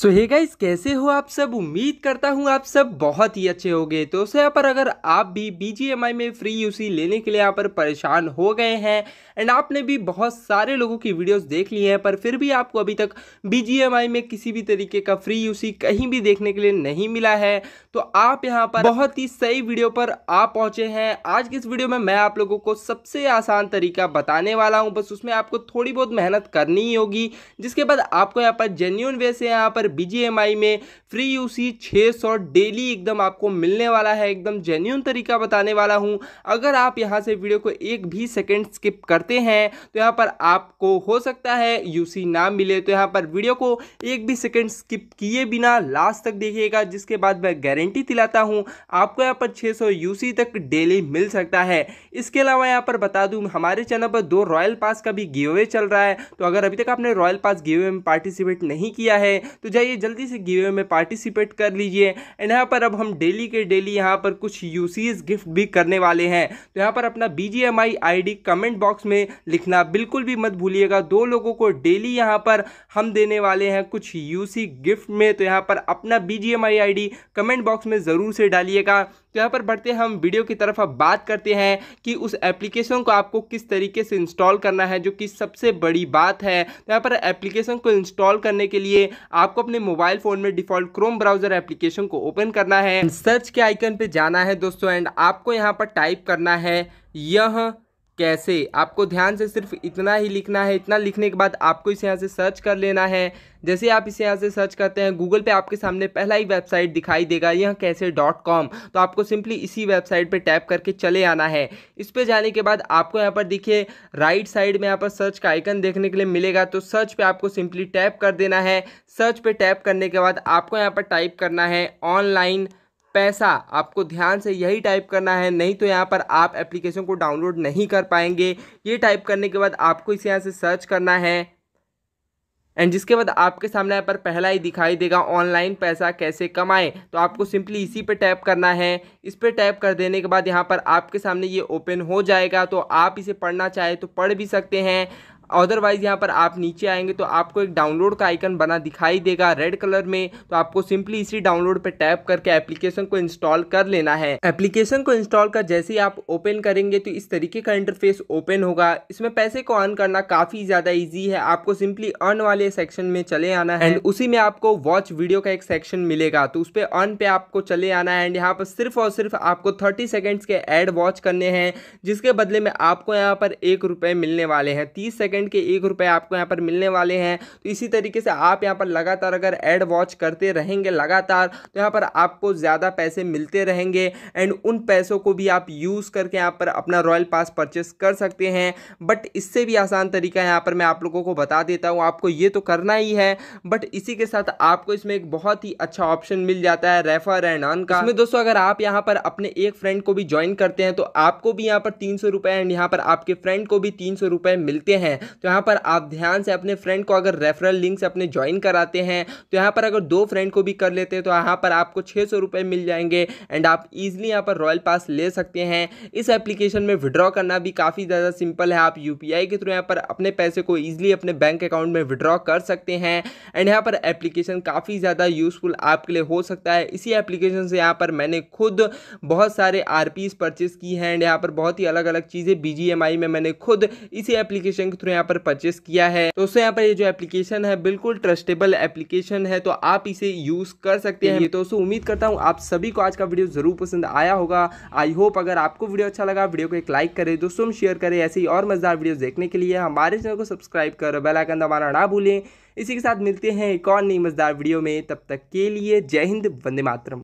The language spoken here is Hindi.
सो हे गाइस कैसे हो आप सब उम्मीद करता हूँ आप सब बहुत ही अच्छे हो गए तो सो यहाँ पर अगर आप भी बी में फ्री यूसी लेने के लिए यहाँ पर परेशान हो गए हैं एंड आपने भी बहुत सारे लोगों की वीडियोस देख ली हैं पर फिर भी आपको अभी तक बी में किसी भी तरीके का फ्री यूसी कहीं भी देखने के लिए नहीं मिला है तो आप यहाँ पर बहुत ही सही वीडियो पर आ पहुँचे हैं आज की इस वीडियो में मैं आप लोगों को सबसे आसान तरीका बताने वाला हूँ बस उसमें आपको थोड़ी बहुत मेहनत करनी ही होगी जिसके बाद आपको यहाँ पर जेन्यून वे से यहाँ पर हर में फ्री यूसी 600 डेली एकदम आपको मिलने वाला है एकदम जेन्यून तरीका बताने वाला हूं अगर आप यहां से वीडियो को एक भी सेकंड स्किप करते हैं तो यहां पर आपको हो सकता है यूसी ना मिले तो यहां पर वीडियो को एक भी सेकंड स्किप किए बिना लास्ट तक देखिएगा जिसके बाद मैं गारंटी दिलाता हूँ आपको यहाँ पर छः यूसी तक डेली मिल सकता है इसके अलावा यहाँ पर बता दूँ हमारे चैनल पर दो रॉयल पास का भी गिवे चल रहा है तो अगर अभी तक आपने रॉयल पास गिवे में पार्टिसिपेट नहीं किया है तो जाइए जल्दी से गिवे में पार्टिसिपेट कर लीजिए एंड यहाँ पर अब हम डेली के डेली यहाँ पर कुछ यूसीज गिफ्ट भी करने वाले हैं तो यहाँ पर अपना B G M I I D comment box में लिखना बिल्कुल भी मत भूलिएगा दो लोगों को डेली यहाँ पर हम देने वाले हैं कुछ यूसी गिफ्ट में तो यहाँ पर अपना B G M I I D comment box में ज़रूर से डालिएगा तो यहाँ पर बढ़ते हम वीडियो की तरफ अब बात करते हैं कि उस एप्लीकेशन को आपको किस तरीके से इंस्टॉल करना है जो कि सबसे बड़ी बात है तो यहाँ पर एप्लीकेशन को इंस्टॉल करने के लिए आपको अपने मोबाइल फोन में डिफॉल्ट क्रोम ब्राउजर एप्लीकेशन को ओपन करना है सर्च के आइकन पे जाना है दोस्तों एंड आपको यहाँ पर टाइप करना है यह कैसे आपको ध्यान से सिर्फ इतना ही लिखना है इतना लिखने के बाद आपको इसे यहाँ से सर्च कर लेना है जैसे आप इसे यहाँ से सर्च करते हैं गूगल पे आपके सामने पहला ही वेबसाइट दिखाई देगा यह कैसे डॉट कॉम तो आपको सिंपली इसी वेबसाइट पे टैप करके चले आना है इस पर जाने के बाद आपको यहाँ पर देखिए राइट साइड में यहाँ पर सर्च का आइकन देखने के लिए मिलेगा तो सर्च पर आपको सिंपली टैप कर देना है सर्च पर टैप करने के बाद आपको यहाँ पर टाइप करना है ऑनलाइन पैसा आपको ध्यान से यही टाइप करना है नहीं तो यहाँ पर आप एप्लीकेशन को डाउनलोड नहीं कर पाएंगे ये टाइप करने के बाद आपको इसे यहाँ से सर्च करना है एंड जिसके बाद आपके सामने यहाँ पर पहला ही दिखाई देगा ऑनलाइन पैसा कैसे कमाएं तो आपको सिंपली इसी पे टैप करना है इस पे टैप कर देने के बाद यहाँ पर आपके सामने ये ओपन हो जाएगा तो आप इसे पढ़ना चाहे तो पढ़ भी सकते हैं अदरवाइज़ यहाँ पर आप नीचे आएंगे तो आपको एक डाउनलोड का आइकन बना दिखाई देगा रेड कलर में तो आपको सिंपली इसी डाउनलोड पर टैप करके एप्लीकेशन को इंस्टॉल कर लेना है एप्लीकेशन को इंस्टॉल कर जैसे ही आप ओपन करेंगे तो इस तरीके का इंटरफेस ओपन होगा इसमें पैसे को अर्न करना काफ़ी ज़्यादा ईजी है आपको सिंपली अर्न वाले सेक्शन में चले आना है एंड उसी में आपको वॉच वीडियो का एक सेक्शन मिलेगा तो उस पर अर्न पे आपको चले आना है एंड यहाँ पर सिर्फ और सिर्फ आपको थर्टी सेकेंड्स के एड वॉच करने हैं जिसके बदले में आपको यहाँ पर एक मिलने वाले हैं तीस सेकेंड सेकंड के एक रुपए आपको यहाँ पर मिलने वाले हैं तो इसी तरीके से आप यहाँ पर लगातार अगर एड वॉच करते रहेंगे लगातार तो यहाँ पर आपको ज़्यादा पैसे मिलते रहेंगे एंड उन पैसों को भी आप यूज़ करके यहाँ पर अपना रॉयल पास परचेस कर सकते हैं बट इससे भी आसान तरीका यहाँ पर मैं आप लोगों को बता देता हूँ आपको ये तो करना ही है बट इसी के साथ आपको इसमें एक बहुत ही अच्छा ऑप्शन मिल जाता है रेफर एंड ऑन का इसमें दोस्तों अगर आप यहाँ पर अपने एक फ्रेंड को भी ज्वाइन करते हैं तो आपको भी यहाँ पर तीन सौ रुपये एंड यहाँ पर आपके फ्रेंड को भी तीन सौ रुपये मिलते हैं तो यहाँ पर आप ध्यान से अपने फ्रेंड को अगर रेफरल लिंक से अपने ज्वाइन कराते हैं तो यहाँ पर अगर दो फ्रेंड को भी कर लेते हैं तो यहाँ पर आपको छः सौ रुपये मिल जाएंगे एंड आप ईजिली यहाँ पर रॉयल पास ले सकते हैं इस एप्लीकेशन में विड्रॉ करना भी काफ़ी ज़्यादा सिंपल है आप यू के थ्रू यहाँ पर अपने पैसे को ईजिली अपने बैंक अकाउंट में विड्रॉ कर सकते हैं एंड यहाँ पर एप्लीकेशन काफ़ी ज़्यादा यूज़फुल आपके लिए हो सकता है इसी एप्लीकेशन से यहाँ पर मैंने खुद बहुत सारे आर परचेस की हैं एंड यहाँ पर बहुत ही अलग अलग चीज़ें बी में मैंने खुद इसी एप्लीकेशन के थ्रू यहाँ पर परचेस किया है तो दोस्तों यहाँ पर ये जो एप्लीकेशन है बिल्कुल ट्रस्टेबल एप्लीकेशन है तो आप इसे यूज कर सकते हैं हम्म। तो दोस्तों उम्मीद करता हूँ आप सभी को आज का वीडियो जरूर पसंद आया होगा आई होप अगर आपको वीडियो अच्छा लगा वीडियो को एक लाइक करें दोस्तों शेयर करें ऐसे ही और मजेदार वीडियो देखने के लिए हमारे चैनल को सब्सक्राइब कर बेलाइकन दबाना ना भूलें इसी के साथ मिलते हैं एक और नई मजेदार वीडियो में तब तक के लिए जय हिंद वंदे मातरम